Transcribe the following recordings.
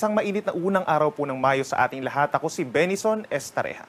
Isang mainit na unang araw po ng Mayo sa ating lahat. Ako si Benison Estareha.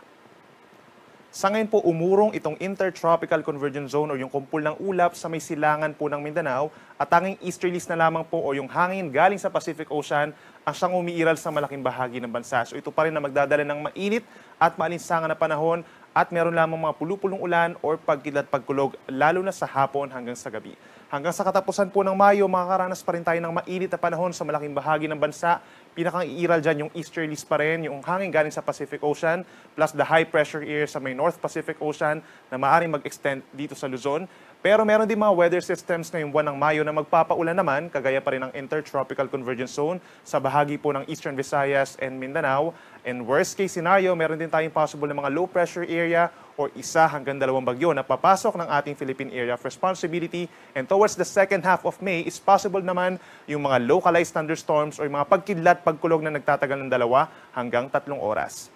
Sa ngayon po umurong itong Intertropical Convergence Zone o yung kumpul ng ulap sa may silangan po ng Mindanao at tanging easterlies na lamang po o yung hangin galing sa Pacific Ocean ang siyang umiiral sa malaking bahagi ng bansa. So ito pa rin na magdadala ng mainit at maalinsangan na panahon at meron lamang mga pulupulong ulan or pagkilat pagkulog lalo na sa hapon hanggang sa gabi. Hanggang sa katapusan po ng Mayo, makakaranas pa rin tayo ng mainit na panahon sa malaking bahagi ng bansa. Pinakang iiral dyan yung easterlies pa rin, yung hangin galing sa Pacific Ocean, plus the high pressure area sa may North Pacific Ocean na maaaring mag-extend dito sa Luzon. Pero meron din mga weather systems ngayong buwan ng Mayo na magpapaulan naman, kagaya pa rin ng Intertropical Convergence Zone sa bahagi po ng Eastern Visayas and Mindanao. And worst case scenario, meron din tayong possible na mga low pressure area or isa hanggang dalawang bagyo na papasok ng ating Philippine Area of Responsibility. And towards the second half of May, is possible naman yung mga localized thunderstorms or yung mga pagkidlat, pagkulog na nagtatagal ng dalawa hanggang tatlong oras.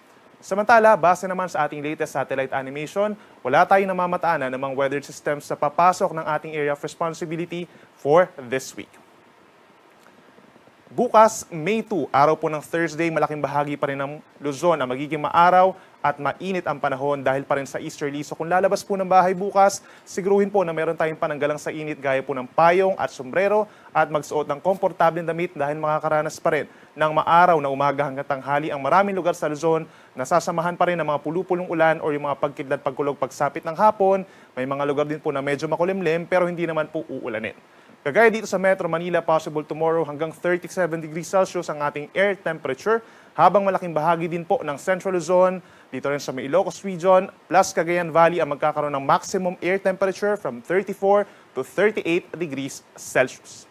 Samantala, base naman sa ating latest satellite animation, wala tayong namamataanan na mga weather systems sa papasok ng ating area of responsibility for this week. Bukas, May 2, araw po ng Thursday, malaking bahagi pa rin ng Luzon na magiging maaraw at mainit ang panahon dahil pa rin sa easterly. So kung lalabas po ng bahay bukas, siguruhin po na meron tayong pananggalang sa init gaya po ng payong at sombrero at magsuot ng komportableng damit dahil makakaranas pa rin ng maaraw na umaga hanggang tanghali ang maraming lugar sa Luzon. na sasamahan pa rin ng mga pulupulong ulan o yung mga pagkidlat pagkulog pagsapit ng hapon. May mga lugar din po na medyo makulimlim pero hindi naman po uulanin. Kagaya dito sa Metro Manila, possible tomorrow hanggang 37 degrees Celsius ang ating air temperature habang malaking bahagi din po ng Central Luzon, dito rin sa may Ilocos region, plus Cagayan Valley ang magkakaroon ng maximum air temperature from 34 to 38 degrees Celsius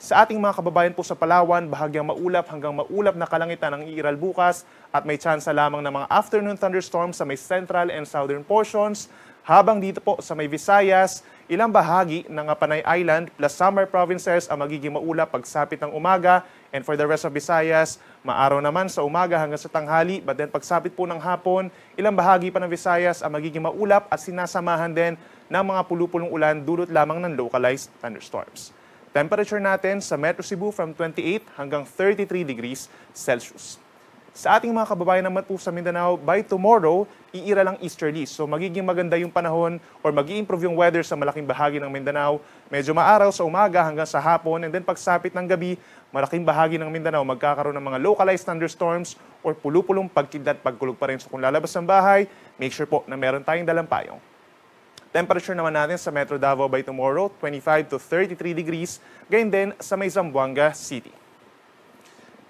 sa ating mga kababayan po sa Palawan, bahagyang maulap hanggang maulap na kalangitan ang iiral bukas at may tsansa lamang ng mga afternoon thunderstorms sa may central and southern portions habang dito po sa may Visayas, ilang bahagi ng Panay Island plus summer provinces ang magiging maulap pagsapit ng umaga. And for the rest of Visayas, maaraw naman sa umaga hanggang sa tanghali. But then pagsapit po ng hapon, ilang bahagi pa ng Visayas ang magiging maulap at sinasamahan din ng mga pulupulong ulan dulot lamang ng localized thunderstorms. Temperature natin sa Metro Cebu from 28 hanggang 33 degrees Celsius. Sa ating mga kababayan naman po sa Mindanao, by tomorrow, iira lang easterly. So magiging maganda yung panahon or mag improve yung weather sa malaking bahagi ng Mindanao. Medyo maaraw sa umaga hanggang sa hapon and then pagsapit ng gabi, malaking bahagi ng Mindanao magkakaroon ng mga localized thunderstorms or pulupulong pagkidlat pagkulog pa rin. So kung lalabas ng bahay, make sure po na meron tayong dalampayong. Temperature naman natin sa Metro Davao by tomorrow, 25 to 33 degrees, gayon din sa may Zamboanga City.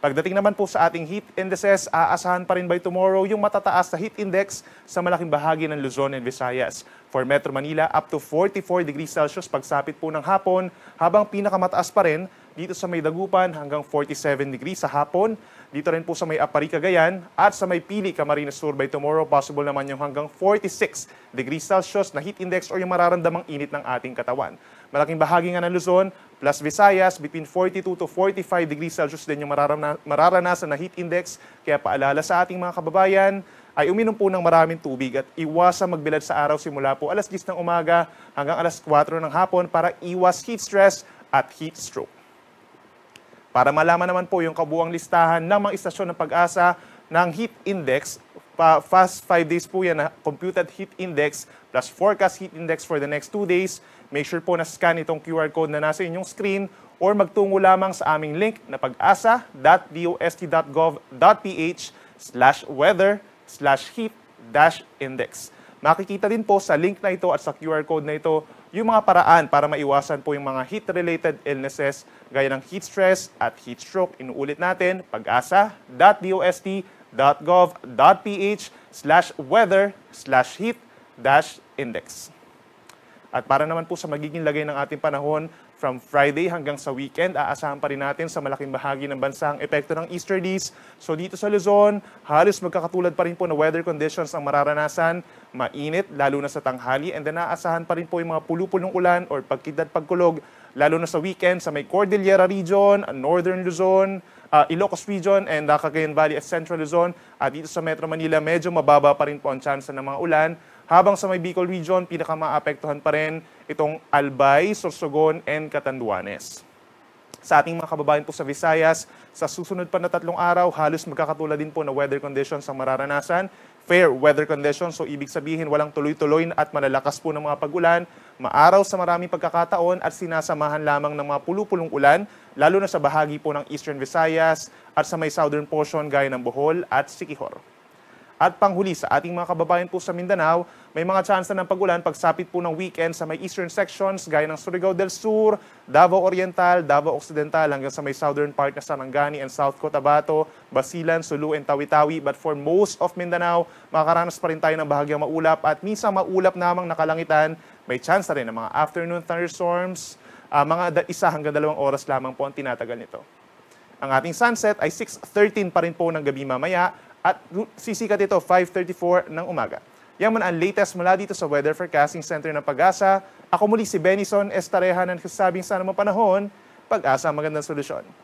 Pagdating naman po sa ating heat indices, aasahan pa rin by tomorrow yung matataas na heat index sa malaking bahagi ng Luzon and Visayas. For Metro Manila, up to 44 degrees Celsius pagsapit po ng hapon, habang pinakamataas pa rin dito sa may Dagupan hanggang 47 degrees sa hapon. Dito rin po sa may Apari, kagayan at sa may Pili, Camarines Sur by tomorrow, possible naman yung hanggang 46 degrees Celsius na heat index o yung mararamdamang init ng ating katawan. Malaking bahagi nga ng Luzon plus Visayas, between 42 to 45 degrees Celsius din yung mararana, mararanasan na heat index. Kaya paalala sa ating mga kababayan, ay uminom po ng maraming tubig at iwasang magbilad sa araw simula po alas 10 ng umaga hanggang alas 4 ng hapon para iwas heat stress at heat stroke. Para malaman naman po yung kabuang listahan ng mga istasyon ng pag-asa ng heat index, pa, fast 5 days po yan na computed heat index plus forecast heat index for the next 2 days. Make sure po na scan itong QR code na nasa inyong screen or magtungo lamang sa aming link na pag-asa.dost.gov.ph slash weather slash heat dash index. Makikita din po sa link na ito at sa QR code na ito yung mga paraan para maiwasan po yung mga heat-related illnesses gaya ng heat stress at heat stroke. Inuulit natin, pag-asa.dost.gov.ph slash weather slash heat dash index. At para naman po sa magiging lagay ng ating panahon, From Friday hanggang sa weekend, aasahan pa rin natin sa malaking bahagi ng bansa ang epekto ng easterlies. So dito sa Luzon, halos magkakatulad pa rin po na weather conditions ang mararanasan. Mainit, lalo na sa tanghali, and then aasahan pa rin po yung mga pulupulong ulan or pagkidlat pagkulog, lalo na sa weekend sa may Cordillera Region, Northern Luzon, uh, Ilocos Region and uh, Cagayan Valley at Central Luzon. At uh, dito sa Metro Manila, medyo mababa pa rin po ang chance ng mga ulan. Habang sa may Bicol Region, pinakamaapektuhan pa rin itong Albay, Sorsogon, and Catanduanes. Sa ating mga kababayan po sa Visayas, sa susunod pa na tatlong araw, halos magkakatulad din po na weather conditions ang mararanasan. Fair weather conditions, so ibig sabihin walang tuloy-tuloy at malalakas po ng mga pagulan, maaraw sa maraming pagkakataon at sinasamahan lamang ng mga pulupulong ulan, lalo na sa bahagi po ng Eastern Visayas at sa may southern portion gaya ng Bohol at Sikihor. At panghuli sa ating mga kababayan po sa Mindanao, may mga tsansa ng pagulan pagsapit po ng weekend sa may eastern sections gaya ng Surigao del Sur, Davao Oriental, Davao Occidental hanggang sa may southern part na Sarangani and South Cotabato, Basilan, Sulu and Tawi-Tawi. But for most of Mindanao, makakaranas pa rin tayo ng bahagyang maulap at minsan maulap namang nakalangitan. May tsansa rin ng mga afternoon thunderstorms, uh, mga isa hanggang dalawang oras lamang po ang tinatagal nito. Ang ating sunset ay 6.13 pa rin po ng gabi mamaya at sisikat ito 5.34 ng umaga. Yan man ang latest mula dito sa Weather Forecasting Center ng Pag-asa. Ako muli si Benison Estareha ang kasabing sa anumang panahon, pag-asa magandang solusyon.